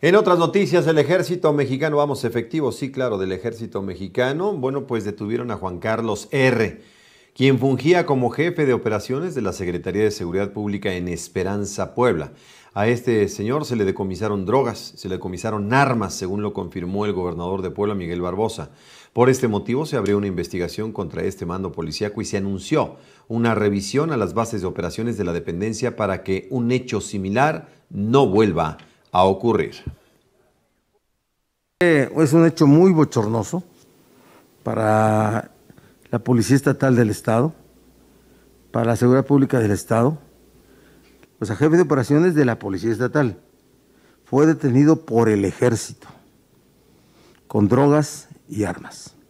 En otras noticias, el ejército mexicano, vamos, efectivo, sí, claro, del ejército mexicano, bueno, pues detuvieron a Juan Carlos R., quien fungía como jefe de operaciones de la Secretaría de Seguridad Pública en Esperanza, Puebla. A este señor se le decomisaron drogas, se le decomisaron armas, según lo confirmó el gobernador de Puebla, Miguel Barbosa. Por este motivo se abrió una investigación contra este mando policíaco y se anunció una revisión a las bases de operaciones de la dependencia para que un hecho similar no vuelva a a ocurrir. Eh, es un hecho muy bochornoso para la Policía Estatal del Estado, para la Seguridad Pública del Estado, pues sea, jefe de operaciones de la Policía Estatal. Fue detenido por el ejército con drogas y armas.